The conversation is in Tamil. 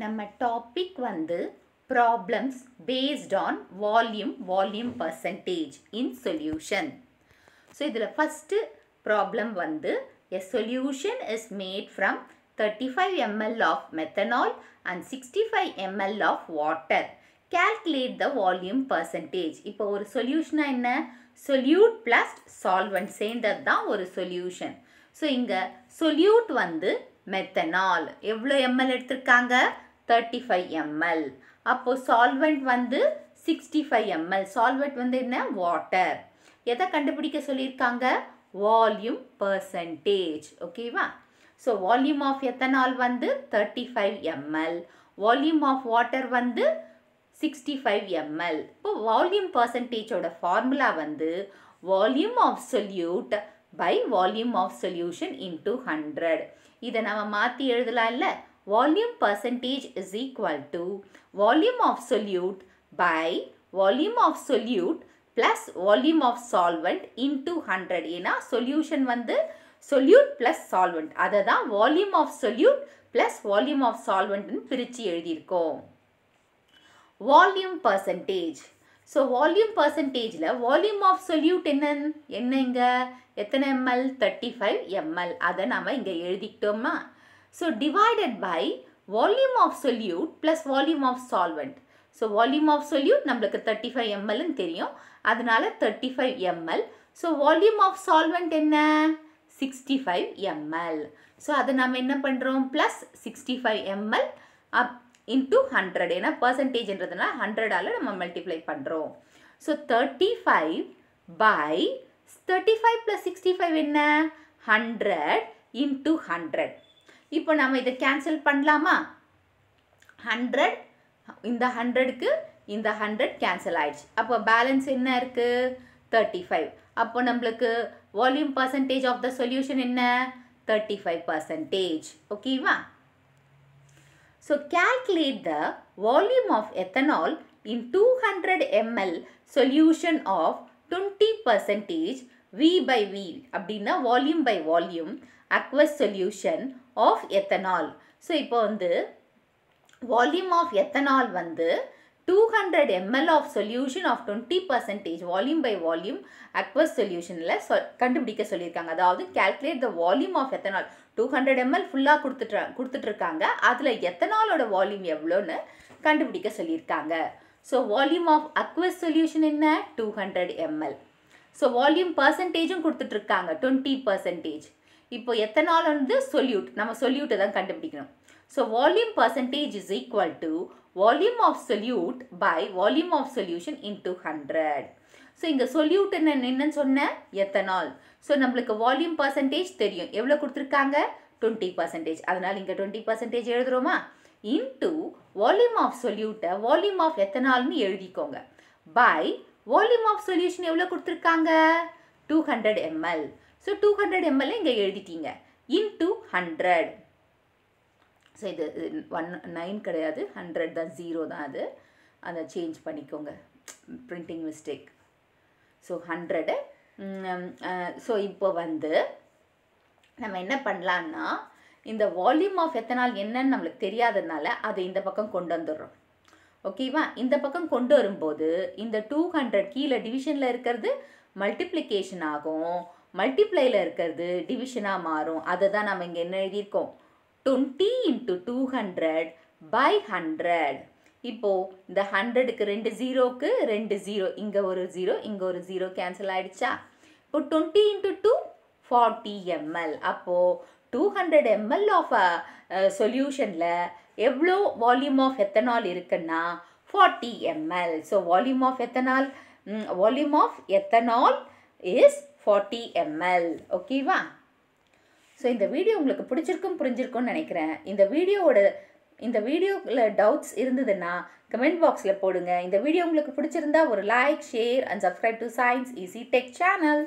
நம்ம டாபிக் வந்து problems based on volume volume percentage in solution so இதில் ஃபஸ்ட்டு ப்ராப்ளம் வந்து a solution is made from thirty five ML of methanol and sixty five ML of water calculate the volume percentage இப்போ ஒரு சொல்யூஷனாக என்ன சொல்யூட் ப்ளஸ் சால்வெண்ட் சேர்ந்தது தான் ஒரு சொல்யூஷன் ஸோ இங்கே சொல்யூட் வந்து மெத்தனால் எவ்வளோ எம்எல் எடுத்திருக்காங்க தேர்ட்டி ஃபைவ் எம்எல் அப்போது சால்வெண்ட் வந்து சிக்ஸ்டி ஃபைவ் எம்எல் சால்வெண்ட் வந்து என்ன வாட்டர் எதை கண்டுபிடிக்க சொல்லியிருக்காங்க வால்யூம் பர்சன்டேஜ் ஓகேவா ஸோ வால்யூம் ஆஃப் எத்தனால் வந்து thirty five ML volume of water வந்து சிக்ஸ்டி ஃபைவ் எம்எல் இப்போ வால்யூம் பர்சன்டேஜோட ஃபார்முலா வந்து volume of solute by volume of solution into hundred இதை நம்ம மாற்றி எழுதலாம் இல்லை volume percentage is equal to volume of solute by volume of solute plus volume of solvent into hundred ஏன்னா சொல்யூஷன் வந்து சொல்யூட் ப்ளஸ் சால்வெண்ட் அதை தான் volume of solute plus volume of சால்வெண்ட்னு பிரித்து எழுதியிருக்கோம் வால்யூம் பர்சன்டேஜ் ஸோ வால்யூம் பர்சன்டேஜில் வால்யூம் ஆஃப் சொல்யூட் என்ன என்ன இங்கே எத்தனை எம்எல் தேர்ட்டி ஃபைவ் எம்எல் அதை நம்ம இங்கே எழுதிக்கிட்டோமா so divided by volume of solute plus volume of solvent so volume of solute நம்மளுக்கு தேர்ட்டி ஃபைவ் எம்எல்னு தெரியும் அதனால thirty five ML so volume of solvent என்ன சிக்ஸ்டி ஃபைவ் எம்எல் ஸோ அதை நம்ம என்ன பண்ணுறோம் plus sixty five ML up into hundred ஏன்னா பர்சன்டேஜ்ன்றதுனால ஹண்ட்ரடால் நம்ம மல்டிப்ளை பண்ணுறோம் so thirty five by thirty five plus sixty five என்ன ஹண்ட்ரட் இன்டூ ஹண்ட்ரட் இப்போ நம்ம இதை கேன்சல் பண்ணலாமா ஹண்ட்ரட் இந்த ஹண்ட்ரடுக்கு இந்த ஹண்ட்ரட் கேன்சல் ஆயிடுச்சு அப்போ பேலன்ஸ் என்ன இருக்குது தேர்ட்டி ஃபைவ் அப்போ நம்மளுக்கு volume percentage of the solution என்ன தேர்ட்டி ஃபைவ் பர்சன்டேஜ் ஓகேவா So calculate the volume of ethanol in 200 ml solution of 20 percentage V by V அப்படின்னா volume by volume aqueous solution of ethanol. So இப்போ வந்து வால்யூம் ஆஃப் எத்தனால் வந்து 200 ml of solution of 20 percentage volume by volume aqueous solutionல கண்டுபிடிக்க சொல்லியிருக்காங்க அதாவது calculate the volume of ethanol 200 ml ஃபுல்லாக கொடுத்துட்டு கொடுத்துட்ருக்காங்க அதில் எத்தனாலோட வால்யூம் எவ்வளோன்னு கண்டுபிடிக்க சொல்லியிருக்காங்க so volume of aqueous solution என்ன two hundred ML so volume பர்சன்டேஜும் கொடுத்துட்ருக்காங்க டுவெண்ட்டி பர்சன்டேஜ் இப்போ எத்தனால் வந்து சொல்யூட் நம்ம சொல்யூட்டை தான் கண்டுபிடிக்கணும் So volume percentage is equal to volume of solute by volume of solution into 100. So இங்க solute என்ன என்ன சொன்னேன் எத்தனால் ஸோ நம்மளுக்கு வால்யூம் பர்சன்டேஜ் தெரியும் எவ்வளோ கொடுத்துருக்காங்க டுவெண்ட்டி பர்சன்டேஜ் அதனால் இங்கே டுவெண்ட்டி பர்சன்டேஜ் எழுதுகிறோமா volume வால்யூம் ஆஃப் சொல்யூட்டை வால்யூம் ஆஃப் நீ எழுதிக்கோங்க பை வால்யூம் ஆஃப் சொல்யூஷன் எவ்வளோ கொடுத்துருக்காங்க two hundred ML so two hundred எம்எல்ஏ இங்கே எழுதிட்டீங்க இன்டு ஹண்ட்ரட் ஸோ இது ஒன் நைன் கிடையாது ஹண்ட்ரட் தான் ஜீரோ தான் அது அதை சேஞ்ச் பண்ணிக்கோங்க printing mistake so hundred so இப்போ வந்து நம்ம என்ன பண்ணலான்னா இந்த வால்யூம் ஆஃப் எத்தனால் என்னன்னு நம்மளுக்கு தெரியாததுனால அதை இந்த பக்கம் கொண்டு வந்துடுறோம் ஓகேவா இந்த பக்கம் கொண்டு வரும்போது இந்த டூ ஹண்ட்ரட் கீழே டிவிஷனில் இருக்கிறது மல்டிப்ளிகேஷன் ஆகும் மல்டிப்ளையில் இருக்கிறது டிவிஷனாக மாறும் அதை தான் நம்ம இங்கே என்ன எழுதியிருக்கோம் twenty into two hundred by hundred இப்போது இந்த ஹண்ட்ரடுக்கு ரெண்டு ஜீரோக்கு ரெண்டு ஜீரோ இங்கே ஒரு ஜீரோ இங்கே ஒரு ஜீரோ கேன்சல் ஆகிடுச்சா இப்போ twenty into two forty ML அப்போது டூ ஹண்ட்ரட் எம்எல் ஆஃப் சொல்யூஷனில் எவ்வளோ வால்யூம் ஆஃப் எத்தனால் இருக்குன்னா forty ML so volume of ethanol volume of ethanol is forty ML ஓகேவா ஸோ இந்த வீடியோ உங்களுக்கு பிடிச்சிருக்கும் புரிஞ்சிருக்கும்னு நினைக்கிறேன் இந்த வீடியோவோட இந்த வீடியோவில் டவுட்ஸ் இருந்ததுன்னா கமெண்ட் பாக்ஸில் போடுங்க இந்த வீடியோ உங்களுக்கு பிடிச்சிருந்தா ஒரு like share and subscribe to science easy tech channel